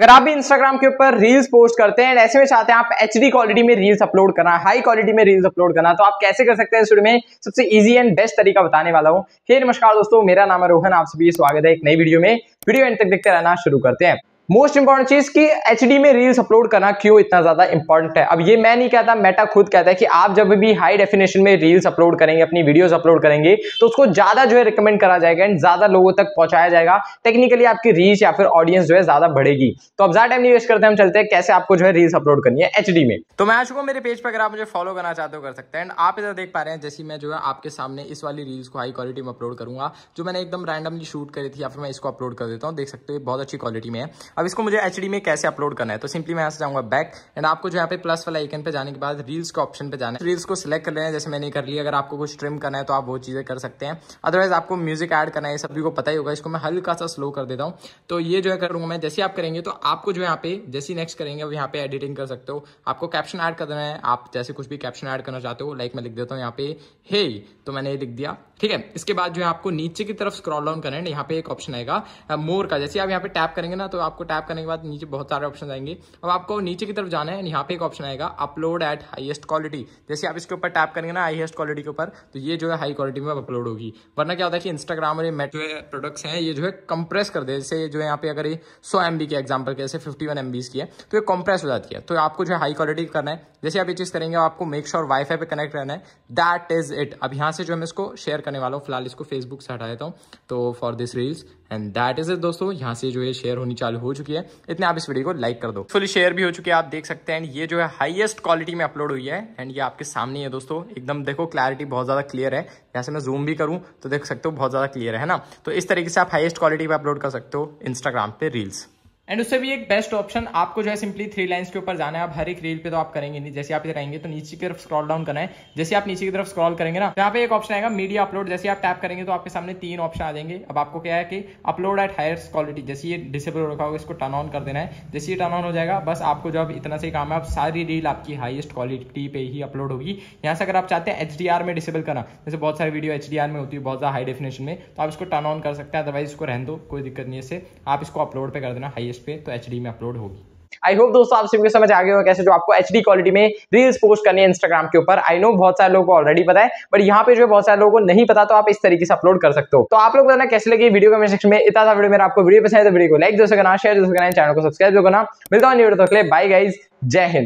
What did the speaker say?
अगर आप भी इंस्टाग्राम के ऊपर रील्स पोस्ट करते हैं ऐसे में चाहते हैं आप एच क्वालिटी में रील्स अपलोड करना हाई क्वालिटी में रील्स अपलोड करना तो आप कैसे कर सकते हैं शुरू में सबसे इजी एंड बेस्ट तरीका बताने वाला हूँ फिर नमस्कार दोस्तों मेरा नाम है रोहन आप सभी स्वागत है एक नई वीडियो में वीडियो एंड तक देखते रहना शुरू करते हैं मोस्ट इंपॉर्टेंट चीज कि एच में रील्स अपलोड करना क्यों इतना ज्यादा इंपॉर्टेंट है अब ये मैं नहीं कहता मेटा खुद कहता है कि आप जब भी हाई डेफिनेशन में रील्स अपलोड करेंगे अपनी वीडियोस अपलोड करेंगे तो उसको ज्यादा जो है रिकमेंड करा जाएगा एंड ज्यादा लोगों तक पहुंचाया जाएगा टेक्निकली आपकी रीच या फिर ऑडियंस जो है ज्यादा बढ़ेगी तो अब ज्यादा टाइम नहीं वेस्ट करते हम चलते हैं कैसे आपको जो है रील्स अपलोड करनी है एच में तो मैं आ चुका मेरे पेज पर अगर आप मुझे फॉलो करना चाहते हो कर सकते हैं एंड आप इधर देख पा रहे हैं जैसे मैं जो है आपके सामने इस वाली रील्स को हाई क्वालिटी में अपलोड करूंगा जो मैंने एकदम रैंडमली शूट करी थी या फिर मैं इसको अपलोड कर देता हूँ देख सकते हो बहुत अच्छी क्वालिटी में है अब इसको मुझे एच में कैसे अपलोड करना है तो सिंपली मैं यहाँ से जाऊँगा बैक एंड आपको जो यहाँ पे प्लस वाला आइकन पे जाने के बाद रील्स के ऑप्शन पे जाना है रील्स को सिलेक्ट कर लेना है जैसे मैंने कर लिया अगर आपको कुछ ट्रिम करना है तो आप वो चीज़ें कर सकते हैं अदरवाइज आपको म्यूजिक ऐड करना है सभी को पता ही होगा इसको मैं हल्का सा स्लो कर देता हूँ तो ये जो है करूँगा मैं जैसे आप करेंगे तो आपको जो यहाँ पे जैसे नेक्स्ट करेंगे अब यहाँ पे एडिटिंग कर सकते हो आपको कैप्शन ऐड करना है आप जैसे कुछ भी कैप्शन ऐड करना चाहते हो लाइक मैं लिख देता हूँ यहाँ पे हे तो मैंने ये लिख दिया ठीक है इसके बाद जो है आपको नीचे की तरफ स्क्रॉल डाउन करना है यहाँ पे एक ऑप्शन आएगा मोर का जैसे आप यहाँ पे टैप करेंगे ना तो आपको टैप करने के बाद नीचे बहुत सारे ऑप्शन आएंगे अब आपको नीचे की तरफ जाना है यहाँ पे एक ऑप्शन आएगा अपलोड एट हाईएस्ट क्वालिटी जैसे आप इसके ऊपर टैप करेंगे ना हाईएस्ट क्वालिटी के ऊपर तो ये जो है हाई क्वालिटी में अपलोड होगी वरना क्या होता है कि इंस्टाग्राम और ये मेट प्रोडक्ट्स हैं ये जो है कंप्रेस कर दे जैसे जो है यहाँ पे अगर ये सौ एम के एग्जाम्पल के जैसे फिफ्टी वन की है तो ये कंप्रेस हो जाती है तो आपको जो है हाई क्वालिटी करना है जैसे आप ये चीज़ करेंगे आपको मेक श्योर वाईफाई पर कनेक्ट रहना है दैट इज इट अब यहाँ से जो मैं इसको शेयर करने वाला हूँ फिलहाल इसको फेसबुक से हटा देता हूँ तो for this reels and that is it दोस्तों यहाँ से जो है शेयर होनी चालू हो चुकी है इतने आप इस वीडियो को लाइक कर दो फुल शेयर भी हो चुकी है आप देख सकते हैं ये जो है हाईएस्ट क्वालिटी में अपलोड हुई है एंड ये आपके सामने है दोस्तों एकदम देखो क्लैरिटी बहुत ज़्यादा क्लियर है जैसे मैं जूम भी करूँ तो देख सकते हो बहुत ज़्यादा क्लियर है ना तो इस तरीके से आप हाइएस्ट क्वालिटी पर अपलोड कर सकते हो इंस्टाग्राम पे रील्स एंड उससे भी एक बेस्ट ऑप्शन आपको जो है सिंपली थ्री लाइंस के ऊपर जाना है आप हर एक रील पे तो आप करेंगे नहीं जैसे आप इधर आएंगे तो नीचे की तरफ स्क्रॉल डाउन करना है जैसे आप नीचे की तरफ स्क्रॉल करेंगे ना यहाँ पे एक ऑप्शन आएगा मीडिया अपलोड जैसे आप टैप करेंगे तो आपके सामने तीन ऑप्शन आ जाएंगे अब आपको क्या है कि अपलोड एट हायर क्वालिटी जैसे ये डिसेबल हो रखा होगा इसको टर्न ऑन कर देना है जैसे ये टर्न ऑन हो जाएगा बस आपको जो इतना से काम है आप सारी रील आपकी हाइस्ट क्वालिटी पे ही अपलोड होगी यहाँ से अगर आप चाहते हैं एच में डिसेबल करना जैसे बहुत सारी वीडियो एच में होती है बहुत ज्यादा हाई डेफिनेशन में तो आप इसको टर्न ऑन कर सकते हैं अदरवाइज इसको रहने दो कोई दिक्कत नहीं है इससे आप इसको अपलोड पर कर देना हाइस्ट पेज पे तो एच में अपलोड होगी आई होप दोस्तों आप सभी को समझ आ गए हो कैसे जो आपको एच क्वालिटी में रील्स पोस्ट करनी है इंस्टाग्राम के ऊपर आई नो बहुत सारे लोगों को ऑलरेडी पता है बट यहाँ पे जो बहुत सारे लोगों को नहीं पता तो आप इस तरीके से अपलोड कर सकते हो तो आप लोग बताना कैसे लगी वीडियो कमेंट सेक्शन में इतना वीडियो मेरा आपको वीडियो पसंद है तो वीडियो को लाइक दोस्तों करना शेयर दोस्तों करना चैनल को सब्सक्राइब करना मिलता हूँ बाई गाइज जय हिंद